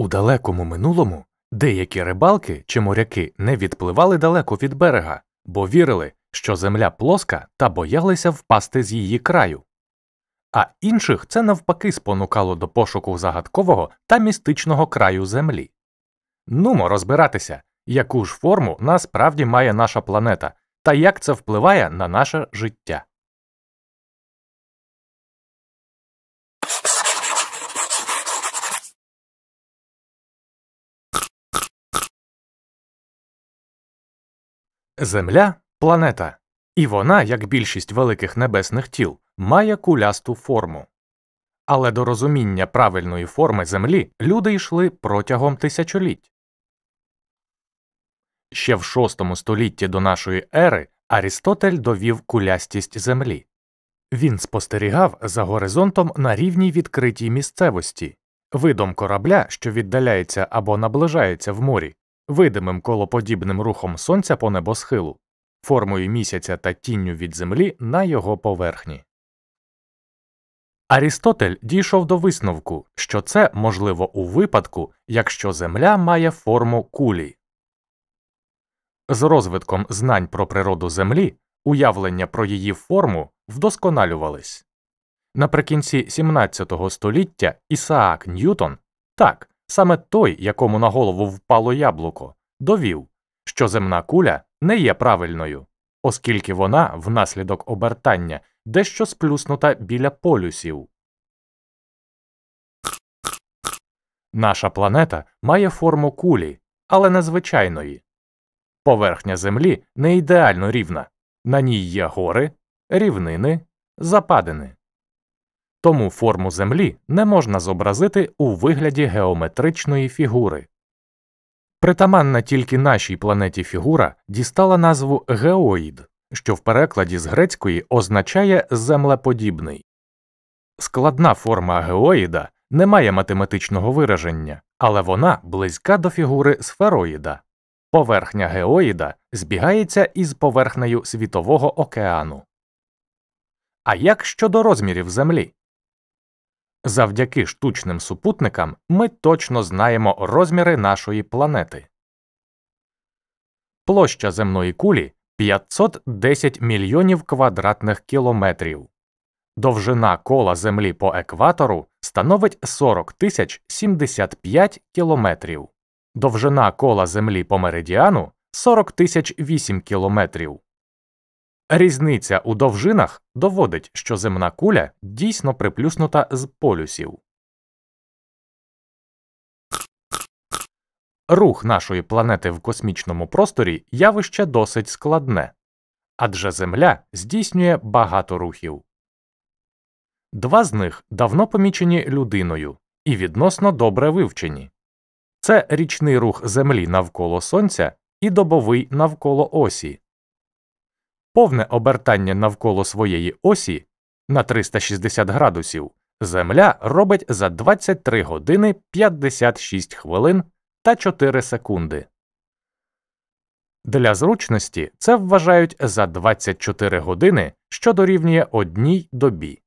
У далекому минулому деякі рибалки чи моряки не відпливали далеко від берега, бо вірили, що земля плоска та боялися впасти з її краю. А інших це навпаки спонукало до пошуку загадкового та містичного краю землі. Нумо розбиратися, яку ж форму насправді має наша планета та як це впливає на наше життя. Земля планета, і вона, як більшість великих небесних тіл, має кулясту форму. Але до розуміння правильної форми Землі люди йшли протягом тисячоліть. Ще в VI столітті до нашої ери Арістотель довів кулястість Землі. Він спостерігав за горизонтом на рівній відкритій місцевості, видом корабля, що віддаляється або наближається в морі, видимим колоподібним рухом сонця по небосхилу, формою місяця та тінню від землі на його поверхні. Арістотель дійшов до висновку, що це можливо у випадку, якщо Земля має форму кулі. З розвитком знань про природу Землі уявлення про її форму вдосконалювались. Наприкінці XVII століття Ісаак Ньютон так Саме той, якому на голову впало яблуко, довів, що земна куля не є правильною, оскільки вона внаслідок обертання дещо сплюснута біля полюсів. Наша планета має форму кулі, але незвичайної. Поверхня Землі не ідеально рівна, на ній є гори, рівнини, западини. Тому форму Землі не можна зобразити у вигляді геометричної фігури. Притаманна тільки нашій планеті фігура дістала назву геоїд, що в перекладі з грецької означає землеподібний. Складна форма геоїда не має математичного вираження, але вона близька до фігури сфероїда. Поверхня геоїда збігається із поверхнею Світового океану. А як щодо розмірів Землі? Завдяки штучним супутникам ми точно знаємо розміри нашої планети. Площа земної кулі 510 мільйонів квадратних кілометрів. Довжина кола Землі по екватору становить 40 тисяч 75 кілометрів. Довжина кола Землі по меридіану 40 тисяч 8 кілометрів. Різниця у довжинах доводить, що земна куля дійсно приплюснута з полюсів. Рух нашої планети в космічному просторі явище досить складне, адже Земля здійснює багато рухів. Два з них давно помічені людиною і відносно добре вивчені це річний рух Землі навколо Сонця і добовий навколо осі повне обертання навколо своєї осі на 360 градусів Земля робить за 23 години 56 хвилин та 4 секунди. Для зручності це вважають за 24 години, що дорівнює одній добі.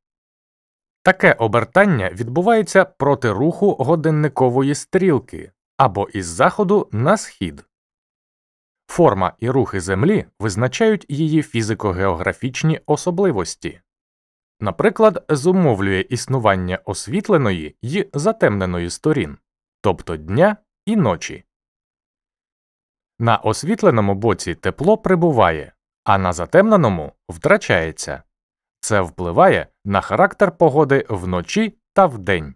Таке обертання відбувається проти руху годинникової стрілки або із заходу на схід. Форма і рухи Землі визначають її фізико-географічні особливості. Наприклад, зумовлює існування освітленої й затемненої сторін, тобто дня і ночі. На освітленому боці тепло прибуває, а на затемненому втрачається. Це впливає на характер погоди вночі та вдень.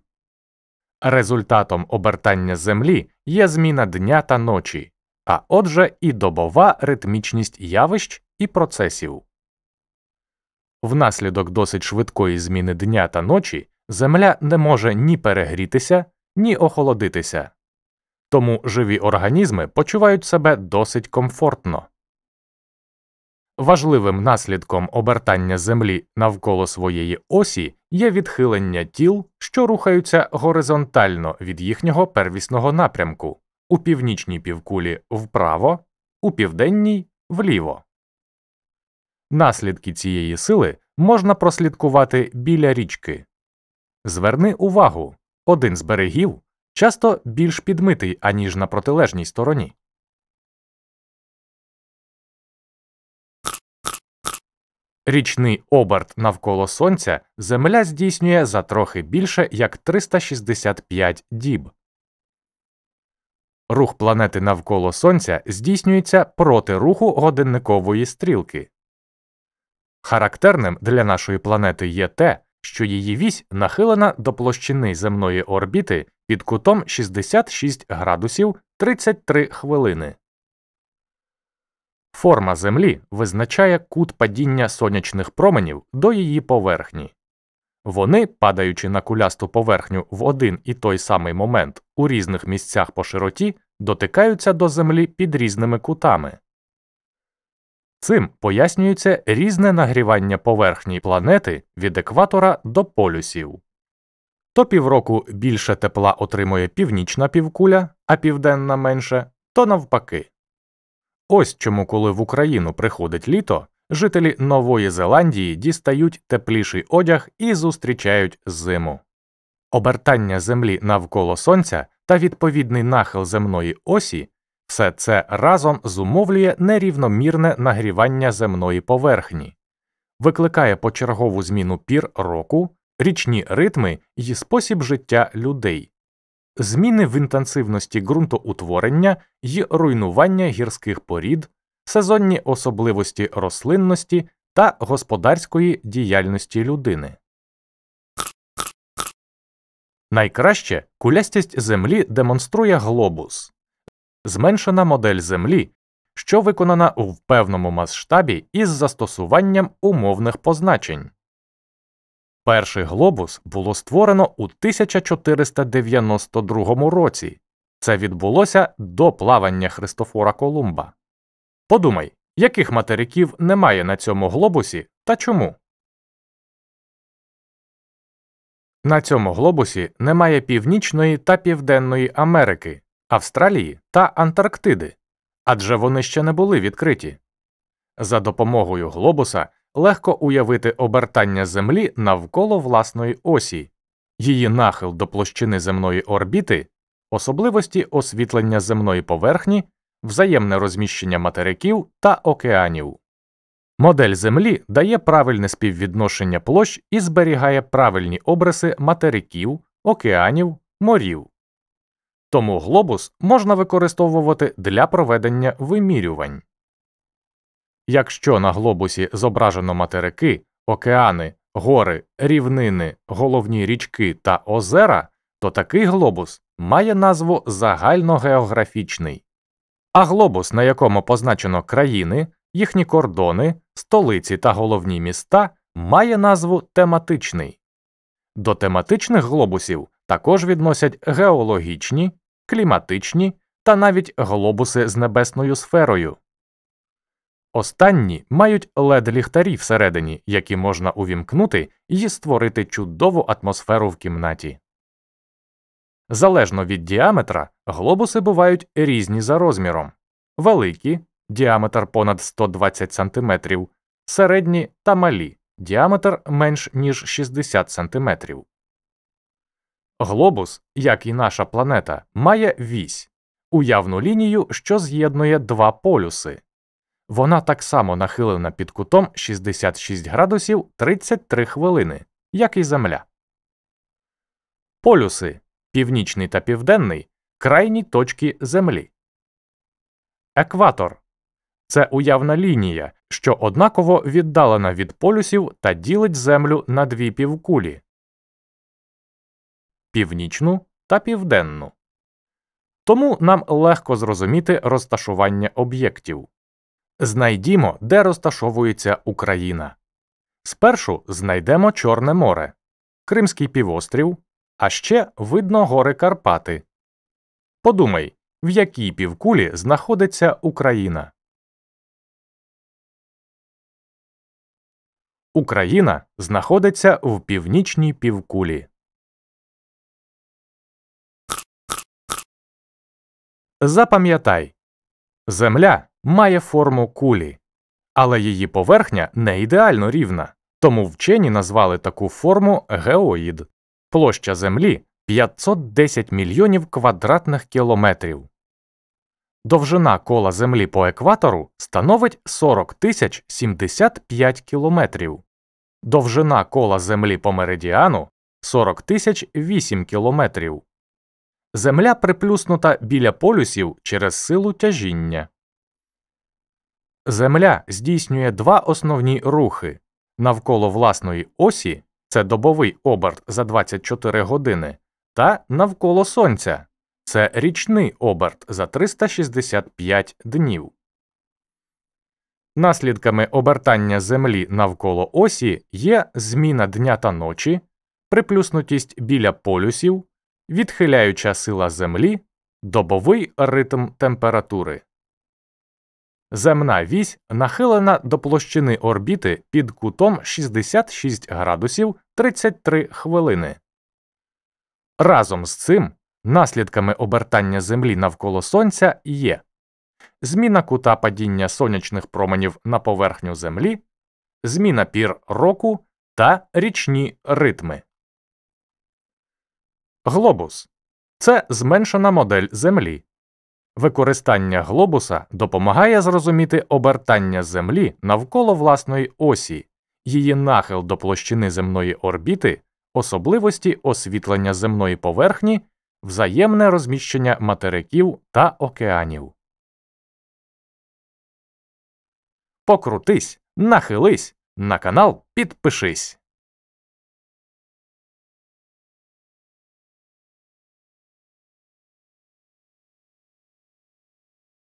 Результатом обертання Землі є зміна дня та ночі а отже, і добова ритмічність явищ і процесів. Внаслідок досить швидкої зміни дня та ночі Земля не може ні перегрітися, ні охолодитися, тому живі організми почувають себе досить комфортно. Важливим наслідком обертання Землі навколо своєї осі є відхилення тіл, що рухаються горизонтально від їхнього первісного напрямку у північній півкулі вправо, у південній вліво. Наслідки цієї сили можна прослідкувати біля річки. Зверни увагу один з берегів часто більш підмитий, аніж на протилежній стороні. Річний оберт навколо сонця Земля здійснює за трохи більше як 365 діб. Рух планети навколо Сонця здійснюється проти руху годинникової стрілки. Характерним для нашої планети є те, що її вісь нахилена до площини земної орбіти під кутом 66 градусів 33 хвилини. Форма Землі визначає кут падіння сонячних променів до її поверхні. Вони, падаючи на кулясту поверхню в один і той самий момент у різних місцях по широті, дотикаються до землі під різними кутами. Цим пояснюється різне нагрівання поверхні планети від екватора до полюсів. То півроку більше тепла отримує північна півкуля, а південна менше, то навпаки. Ось чому, коли в Україну приходить літо, жителі Нової Зеландії дістають тепліший одяг і зустрічають зиму. Обертання землі навколо сонця та відповідний нахил земної осі все це разом зумовлює нерівномірне нагрівання земної поверхні, викликає почергову зміну пір року, річні ритми і спосіб життя людей, зміни в інтенсивності ґрунтоутворення й руйнування гірських порід, сезонні особливості рослинності та господарської діяльності людини. Найкраще кулястість землі демонструє глобус, зменшена модель землі, що виконана у певному масштабі із застосуванням умовних позначень. Перший глобус було створено у 1492 році. Це відбулося до плавання Христофора Колумба. Подумай, яких материків немає на цьому глобусі та чому? На цьому глобусі немає Північної та Південної Америки, Австралії та Антарктиди, адже вони ще не були відкриті. За допомогою глобуса легко уявити обертання Землі навколо власної осі, її нахил до площини земної орбіти, особливості освітлення земної поверхні взаємне розміщення материків та океанів. Модель Землі дає правильне співвідношення площ і зберігає правильні обриси материків, океанів, морів. Тому глобус можна використовувати для проведення вимірювань. Якщо на глобусі зображено материки, океани, гори, рівнини, головні річки та озера, то такий глобус має назву загальногеографічний а глобус, на якому позначено країни, їхні кордони, столиці та головні міста, має назву тематичний. До тематичних глобусів також відносять геологічні, кліматичні та навіть глобуси з небесною сферою. Останні мають led ліхтарі всередині, які можна увімкнути і створити чудову атмосферу в кімнаті. Залежно від діаметра, глобуси бувають різні за розміром великі діаметр понад 120 см, середні та малі діаметр менш ніж 60 см. Глобус, як і наша планета, має вісь уявну лінію, що з'єднує два полюси. Вона так само нахилена під кутом 66 градусів 33 хвилини, як і Земля. Полюси північний та південний крайні точки Землі. Екватор це уявна лінія, що однаково віддалена від полюсів та ділить Землю на дві півкулі північну та південну. Тому нам легко зрозуміти розташування об'єктів. Знайдімо, де розташовується Україна. Спершу знайдемо Чорне море, Кримський півострів, а ще видно гори Карпати. Подумай, в якій півкулі знаходиться Україна. Україна знаходиться в північній півкулі. Запам'ятай Земля має форму кулі, але її поверхня не ідеально рівна, тому вчені назвали таку форму геоїд площа Землі 510 мільйонів квадратних кілометрів. Довжина кола Землі по екватору становить 40 тисяч 75 кілометрів, довжина кола Землі по меридіану 40 тисяч 8 кілометрів. Земля приплюснута біля полюсів через силу тяжіння. Земля здійснює два основні рухи навколо власної осі це добовий оберт за 24 години, та навколо сонця це річний оберт за 365 днів. Наслідками обертання Землі навколо осі є зміна дня та ночі, приплюснутість біля полюсів, відхиляюча сила Землі, добовий ритм температури. Земна вісь нахилена до площини орбіти під кутом 66 градусів 33 хвилини. Разом з цим наслідками обертання Землі навколо Сонця є зміна кута падіння сонячних променів на поверхню Землі, зміна пір року та річні ритми. Глобус це зменшена модель Землі. Використання глобуса допомагає зрозуміти обертання Землі навколо власної осі її нахил до площини земної орбіти, особливості освітлення земної поверхні, взаємне розміщення материків та океанів. Покрутись, нахились, на канал підпишись.